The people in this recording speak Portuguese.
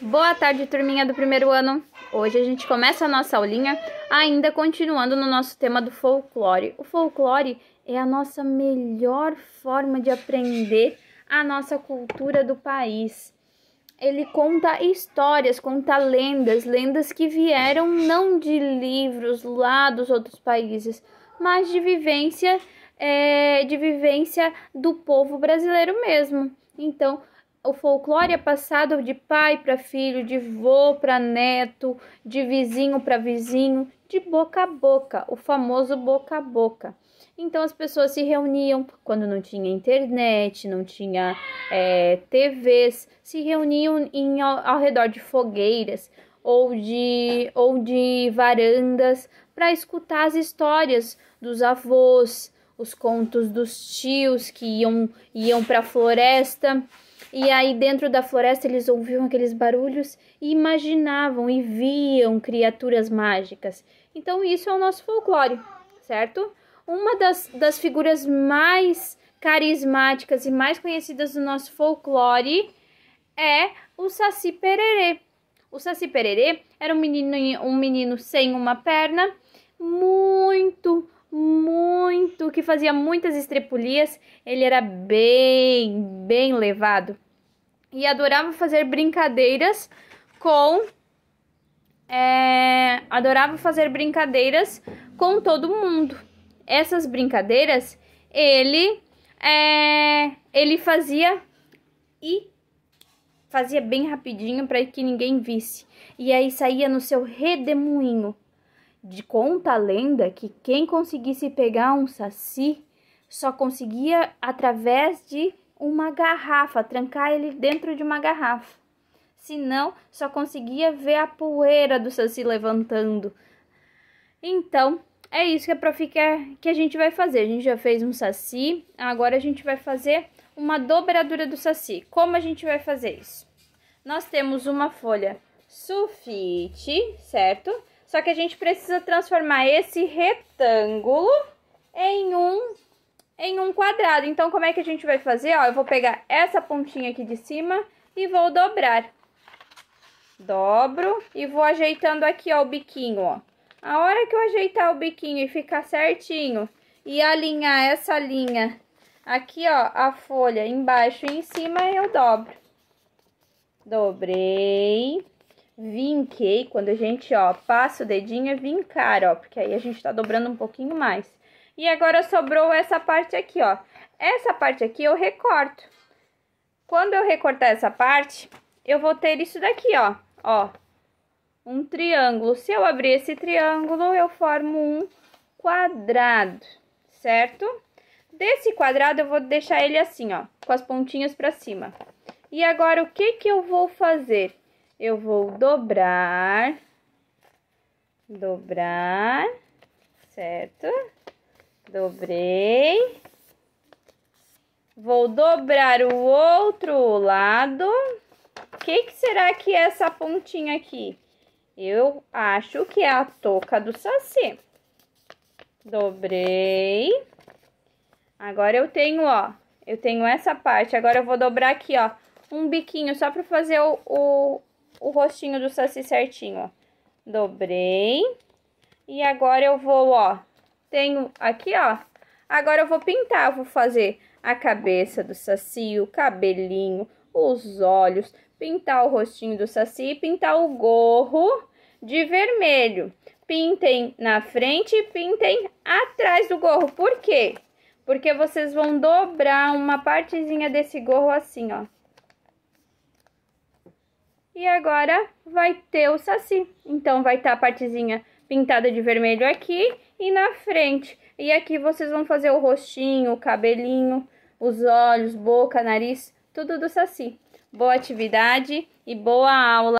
Boa tarde, turminha do primeiro ano. Hoje a gente começa a nossa aulinha, ainda continuando no nosso tema do folclore. O folclore é a nossa melhor forma de aprender a nossa cultura do país. Ele conta histórias, conta lendas, lendas que vieram não de livros lá dos outros países, mas de vivência, é, de vivência do povo brasileiro mesmo. Então, o folclore é passado de pai para filho, de vô para neto, de vizinho para vizinho, de boca a boca, o famoso boca a boca. Então as pessoas se reuniam quando não tinha internet, não tinha é, TVs, se reuniam em, ao, ao redor de fogueiras ou de, ou de varandas para escutar as histórias dos avós, os contos dos tios que iam, iam para a floresta. E aí, dentro da floresta, eles ouviam aqueles barulhos e imaginavam e viam criaturas mágicas. Então, isso é o nosso folclore, certo? Uma das, das figuras mais carismáticas e mais conhecidas do nosso folclore é o Saci Pererê. O Saci Pererê era um menino, um menino sem uma perna, muito muito, que fazia muitas estrepolias ele era bem, bem levado e adorava fazer brincadeiras com é, adorava fazer brincadeiras com todo mundo. Essas brincadeiras ele é, ele fazia e fazia bem rapidinho para que ninguém visse. E aí saía no seu redemoinho de conta a lenda que quem conseguisse pegar um saci só conseguia através de uma garrafa, trancar ele dentro de uma garrafa. Senão, só conseguia ver a poeira do saci levantando. Então, é isso que a prof quer que a gente vai fazer. A gente já fez um saci, agora a gente vai fazer uma dobradura do saci. Como a gente vai fazer isso? Nós temos uma folha sulfite, certo? Só que a gente precisa transformar esse retângulo em um em um quadrado. Então, como é que a gente vai fazer? Ó, eu vou pegar essa pontinha aqui de cima e vou dobrar. Dobro e vou ajeitando aqui, ó, o biquinho, ó. A hora que eu ajeitar o biquinho e ficar certinho e alinhar essa linha aqui, ó, a folha embaixo e em cima, eu dobro. Dobrei vinquei, quando a gente, ó, passa o dedinho, é vincar, ó, porque aí a gente tá dobrando um pouquinho mais. E agora sobrou essa parte aqui, ó. Essa parte aqui eu recorto. Quando eu recortar essa parte, eu vou ter isso daqui, ó, ó, um triângulo. Se eu abrir esse triângulo, eu formo um quadrado, certo? Desse quadrado, eu vou deixar ele assim, ó, com as pontinhas pra cima. E agora, o que que eu vou fazer? eu vou dobrar, dobrar, certo? Dobrei. Vou dobrar o outro lado. O que, que será que é essa pontinha aqui? Eu acho que é a touca do saci. Dobrei. Agora eu tenho, ó, eu tenho essa parte. Agora eu vou dobrar aqui, ó, um biquinho só para fazer o, o, o rostinho do saci certinho, ó. Dobrei. E agora eu vou, ó, tenho aqui, ó. Agora eu vou pintar, vou fazer a cabeça do saci, o cabelinho, os olhos, pintar o rostinho do saci e pintar o gorro de vermelho. Pintem na frente e pintem atrás do gorro. Por quê? Porque vocês vão dobrar uma partezinha desse gorro assim, ó. E agora vai ter o saci. Então vai estar tá a partezinha pintada de vermelho aqui e na frente. E aqui vocês vão fazer o rostinho, o cabelinho, os olhos, boca, nariz, tudo do saci. Boa atividade e boa aula.